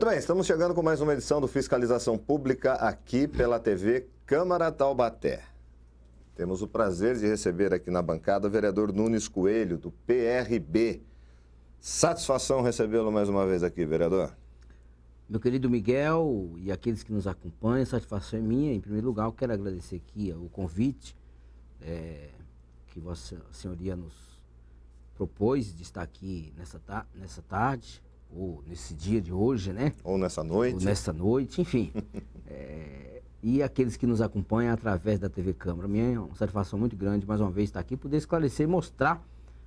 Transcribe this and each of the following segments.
Muito bem, estamos chegando com mais uma edição do Fiscalização Pública aqui pela TV Câmara Taubaté. Temos o prazer de receber aqui na bancada o vereador Nunes Coelho, do PRB. Satisfação recebê-lo mais uma vez aqui, vereador. Meu querido Miguel e aqueles que nos acompanham, satisfação é minha. Em primeiro lugar, eu quero agradecer aqui o convite é, que Vossa Senhoria nos propôs de estar aqui nessa, ta nessa tarde ou nesse dia de hoje, né? Ou nessa noite. Ou nessa noite, enfim. é, e aqueles que nos acompanham através da TV Câmara. Minha é uma satisfação muito grande, mais uma vez, estar aqui, poder esclarecer e mostrar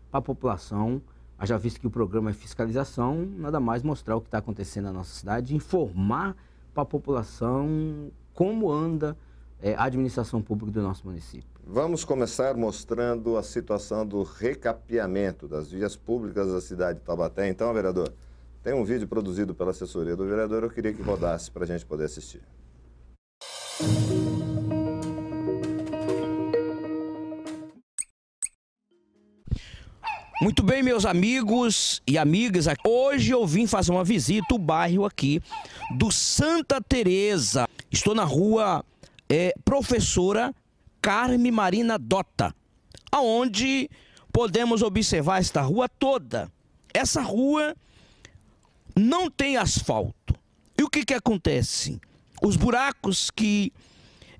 para a população, já visto que o programa é fiscalização, nada mais mostrar o que está acontecendo na nossa cidade, informar para a população como anda é, a administração pública do nosso município. Vamos começar mostrando a situação do recapeamento das vias públicas da cidade de Tabaté, então, vereador. Tem um vídeo produzido pela assessoria do vereador, eu queria que rodasse para a gente poder assistir. Muito bem, meus amigos e amigas, hoje eu vim fazer uma visita ao bairro aqui do Santa Teresa. Estou na rua é, Professora Carme Marina Dota, aonde podemos observar esta rua toda. Essa rua não tem asfalto. E o que, que acontece? Os buracos que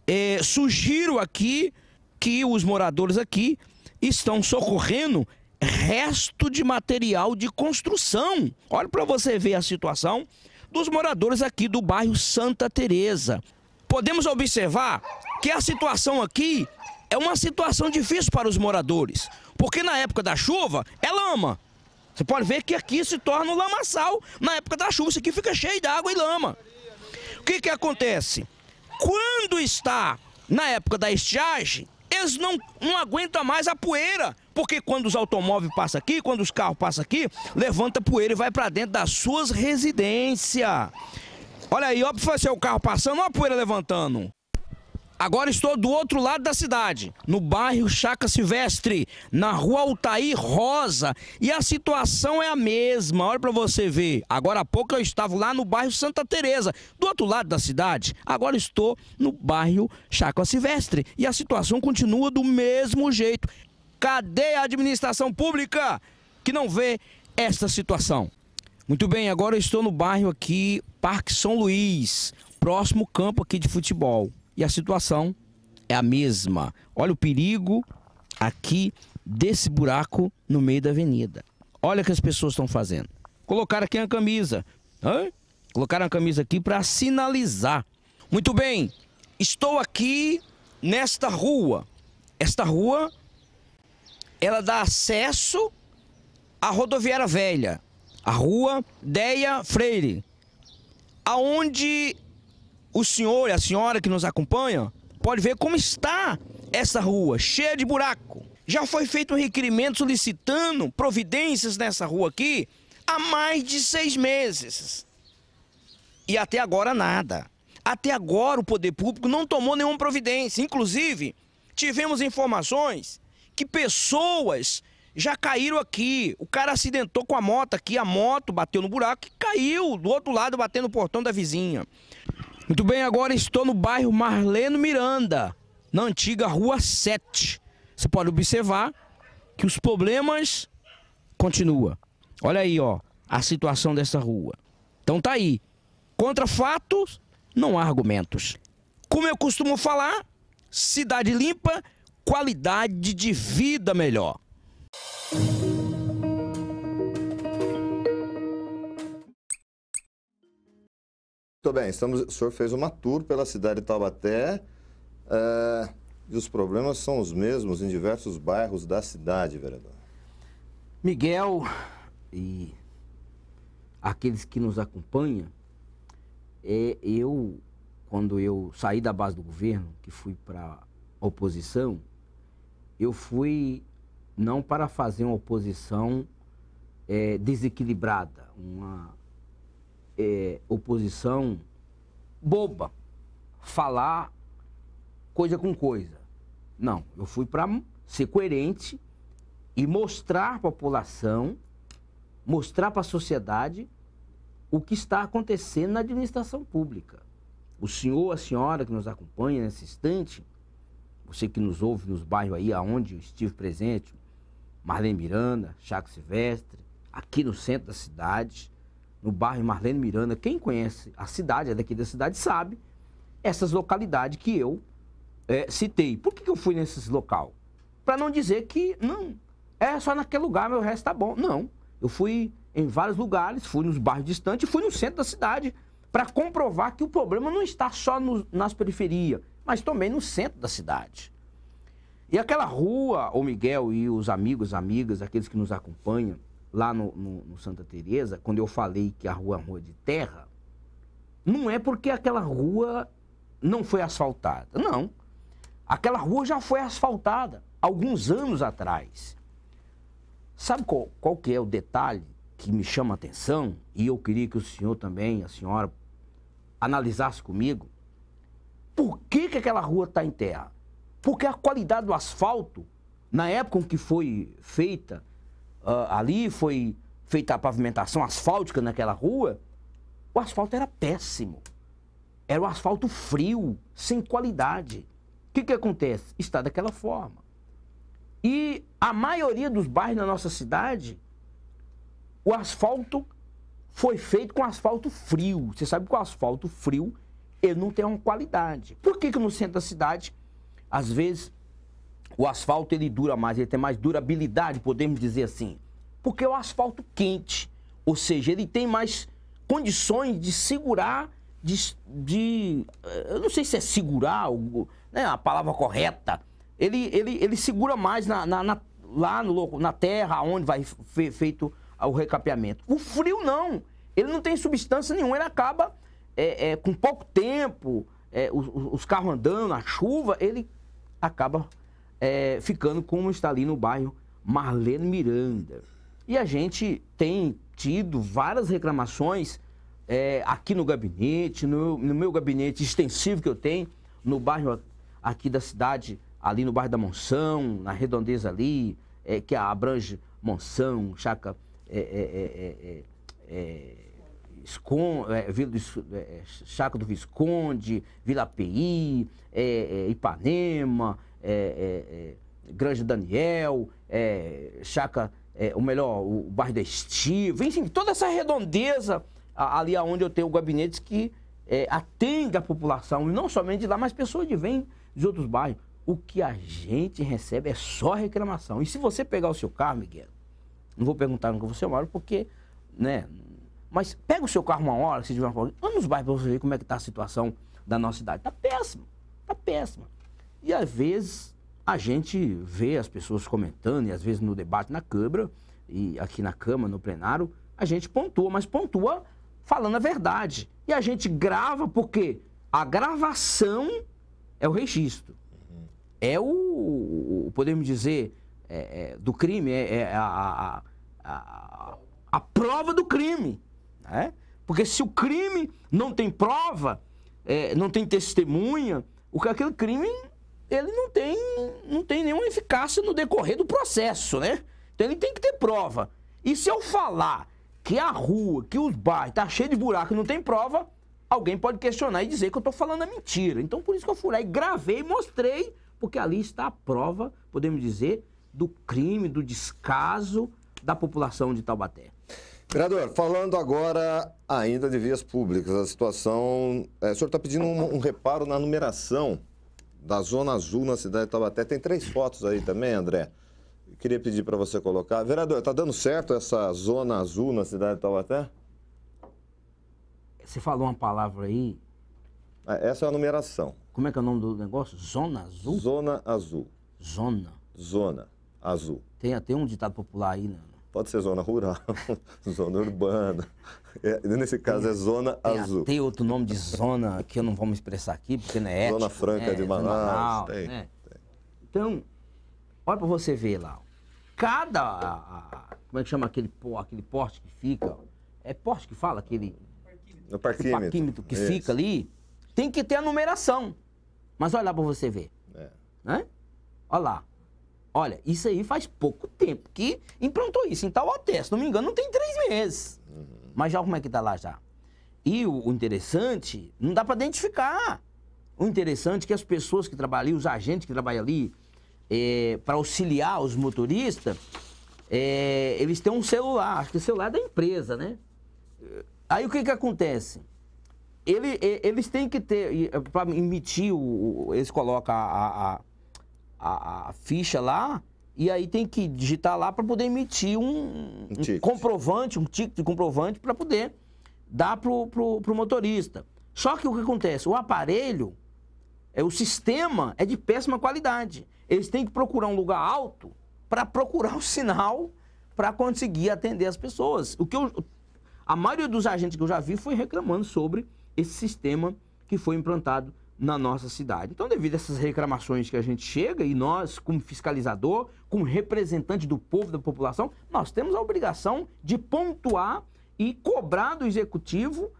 é, surgiram aqui, que os moradores aqui estão socorrendo resto de material de construção. Olha para você ver a situação dos moradores aqui do bairro Santa Teresa. Podemos observar que a situação aqui é uma situação difícil para os moradores, porque na época da chuva é lama, você pode ver que aqui se torna um lamaçal na época da chuva. Isso aqui fica cheio de água e lama. O que, que acontece? Quando está na época da estiagem, eles não, não aguentam mais a poeira. Porque quando os automóveis passam aqui, quando os carros passam aqui, levanta poeira e vai para dentro das suas residências. Olha aí, ó, se é o carro passando, ó a poeira levantando. Agora estou do outro lado da cidade, no bairro Chaca Silvestre, na rua Altair Rosa, e a situação é a mesma, olha para você ver. Agora há pouco eu estava lá no bairro Santa Teresa, do outro lado da cidade. Agora estou no bairro Chaca Silvestre e a situação continua do mesmo jeito. Cadê a administração pública que não vê esta situação? Muito bem, agora eu estou no bairro aqui, Parque São Luís, próximo campo aqui de futebol e a situação é a mesma. Olha o perigo aqui desse buraco no meio da avenida. Olha o que as pessoas estão fazendo. Colocaram aqui uma camisa. Hã? Colocaram a camisa aqui para sinalizar. Muito bem, estou aqui nesta rua. Esta rua, ela dá acesso à rodoviária velha. A rua Deia Freire. Aonde o senhor e a senhora que nos acompanha pode ver como está essa rua, cheia de buraco. Já foi feito um requerimento solicitando providências nessa rua aqui há mais de seis meses. E até agora nada. Até agora o poder público não tomou nenhuma providência. Inclusive, tivemos informações que pessoas já caíram aqui. O cara acidentou com a moto aqui, a moto bateu no buraco e caiu do outro lado batendo no portão da vizinha. Muito bem, agora estou no bairro Marleno Miranda, na antiga Rua 7. Você pode observar que os problemas continuam. Olha aí, ó, a situação dessa rua. Então tá aí. Contra fatos, não há argumentos. Como eu costumo falar, cidade limpa, qualidade de vida melhor. Muito bem, estamos, o senhor fez uma tour pela cidade de Taubaté eh, e os problemas são os mesmos em diversos bairros da cidade, vereador. Miguel e aqueles que nos acompanham, é, eu, quando eu saí da base do governo, que fui para a oposição, eu fui não para fazer uma oposição é, desequilibrada, uma é, oposição boba, falar coisa com coisa. Não, eu fui para ser coerente e mostrar para a população, mostrar para a sociedade o que está acontecendo na administração pública. O senhor, a senhora que nos acompanha nesse instante, você que nos ouve nos bairros aí aonde eu estive presente, Marlene Miranda, Chaco Silvestre, aqui no centro da cidade, no bairro Marlene Miranda, quem conhece a cidade, é daqui da cidade, sabe essas localidades que eu é, citei. Por que, que eu fui nesses local? Para não dizer que não, é só naquele lugar, meu resto tá bom. Não. Eu fui em vários lugares, fui nos bairros distantes, fui no centro da cidade para comprovar que o problema não está só no, nas periferias, mas também no centro da cidade. E aquela rua, o Miguel e os amigos, amigas, aqueles que nos acompanham, lá no, no, no Santa Teresa, quando eu falei que a rua é uma rua de terra, não é porque aquela rua não foi asfaltada. Não. Aquela rua já foi asfaltada alguns anos atrás. Sabe qual, qual que é o detalhe que me chama a atenção? E eu queria que o senhor também, a senhora, analisasse comigo. Por que, que aquela rua está em terra? Porque a qualidade do asfalto, na época em que foi feita uh, ali, foi feita a pavimentação asfáltica naquela rua, o asfalto era péssimo. Era um asfalto frio, sem qualidade. O que, que acontece? Está daquela forma. E a maioria dos bairros na nossa cidade, o asfalto foi feito com asfalto frio. Você sabe que o asfalto frio, ele não tem uma qualidade. Por que, que no centro da cidade, às vezes, o asfalto ele dura mais, ele tem mais durabilidade, podemos dizer assim. Porque é o asfalto quente, ou seja, ele tem mais condições de segurar, de, de eh, eu não sei se é segurar né, a palavra correta, ele, ele, ele segura mais na, na, na lá no, na terra onde vai ser feito o recapeamento. O frio não, ele não tem substância nenhuma, ele acaba é, é, com pouco tempo, é, os, os carros andando, a chuva, ele acaba é, ficando como está ali no bairro Marlene Miranda. E a gente tem tido várias reclamações é, aqui no gabinete, no, no, meu gabinete extensivo que eu tenho, no bairro aqui da cidade, ali no bairro da Monção, na redondeza ali, é, que abrange Monção, Chaca. É, é, é, é Escon, é, Vila, Chaco do Visconde, Vila PI, é, é, Ipanema, é, é, é Daniel, é, Chaca, é, o melhor, o Bairro da Estiva, enfim, toda essa redondeza ali aonde eu tenho gabinetes que é, atende a população, e não somente de lá, mas pessoas de vêm de outros bairros. O que a gente recebe é só reclamação. E se você pegar o seu carro, Miguel, não vou perguntar onde você mora, porque, né? Mas pega o seu carro uma hora, se tiver uma folga, anda nos bairros para você ver como é que está a situação da nossa cidade. Está péssima, está péssima. E às vezes a gente vê as pessoas comentando, e às vezes no debate na Câmara, e aqui na Câmara, no plenário, a gente pontua, mas pontua falando a verdade. E a gente grava porque a gravação é o registro. Uhum. É o, podemos dizer, é, é, do crime, é, é a, a, a, a, prova do crime. Né? Porque se o crime não tem prova, é, não tem testemunha, o que aquele crime ele não tem, não tem nenhuma eficácia no decorrer do processo, né? Então ele tem que ter prova. E se eu falar que a rua, que os bairros tá cheio de buraco e não tem prova, alguém pode questionar e dizer que eu estou falando a mentira. Então por isso que eu fui lá e gravei e mostrei, porque ali está a prova, podemos dizer, do crime, do descaso da população de Taubaté. Vereador, falando agora ainda de vias públicas, a situação. É, o senhor está pedindo um, um reparo na numeração da Zona Azul na cidade de Taubaté. Tem três fotos aí também, André. queria pedir para você colocar. Vereador, está dando certo essa Zona Azul na cidade de Taubaté? Você falou uma palavra aí. É, essa é a numeração. Como é que é o nome do negócio? Zona Azul? Zona Azul. Zona. Zona Azul. Tem até um ditado popular aí, né? Pode ser zona rural, zona urbana. É, nesse caso é zona tem, azul. Tem outro nome de zona que eu não vou me expressar aqui, porque não né, é ético, Zona Franca né? de é Manaus. Manaus tem, né? tem. Então, olha para você ver lá. Cada. A, a, como é que chama aquele, aquele poste que fica? É poste que fala aquele. O parquímetro. O parquímetro que Isso. fica ali. Tem que ter a numeração. Mas olha lá para você ver. É. Né? Olha lá. Olha, isso aí faz pouco tempo que implantou isso. Em tal hotel, se não me engano, não tem três meses. Uhum. Mas já como é que tá lá já? E o, o interessante, não dá para identificar. O interessante é que as pessoas que trabalham ali, os agentes que trabalham ali, é, para auxiliar os motoristas, é, eles têm um celular, acho que o celular é da empresa, né? Aí o que que acontece? Ele, eles têm que ter, para emitir, o, eles colocam a, a, a a, a ficha lá, e aí tem que digitar lá para poder emitir um, um, um comprovante, um ticket de comprovante para poder dar pro, pro, motorista. Só que o que acontece? O aparelho, é o sistema é de péssima qualidade. Eles têm que procurar um lugar alto para procurar o sinal para conseguir atender as pessoas. O que eu, a maioria dos agentes que eu já vi foi reclamando sobre esse sistema que foi implantado na nossa cidade. Então, devido a essas reclamações que a gente chega, e nós, como fiscalizador, como representante do povo, da população, nós temos a obrigação de pontuar e cobrar do executivo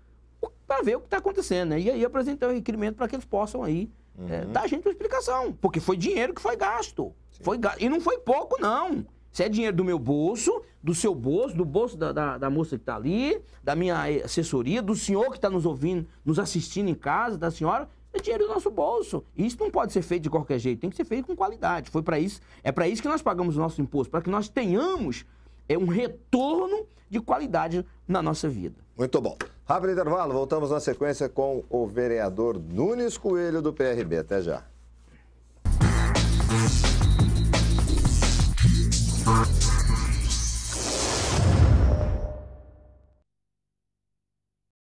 para ver o que está acontecendo. Né? E aí apresentar o requerimento para que eles possam aí uhum. é, dar a gente uma explicação. Porque foi dinheiro que foi gasto. Foi E não foi pouco, não. Se é dinheiro do meu bolso, do seu bolso, do bolso da, da, da moça que está ali, da minha assessoria, do senhor que está nos ouvindo, nos assistindo em casa, da senhora, é dinheiro do nosso bolso. E isso não pode ser feito de qualquer jeito, tem que ser feito com qualidade. Foi para isso, é para isso que nós pagamos o nosso imposto, para que nós tenhamos é, um retorno de qualidade na nossa vida. Muito bom. Rápido intervalo, voltamos na sequência com o vereador Nunes Coelho do PRB. Até já.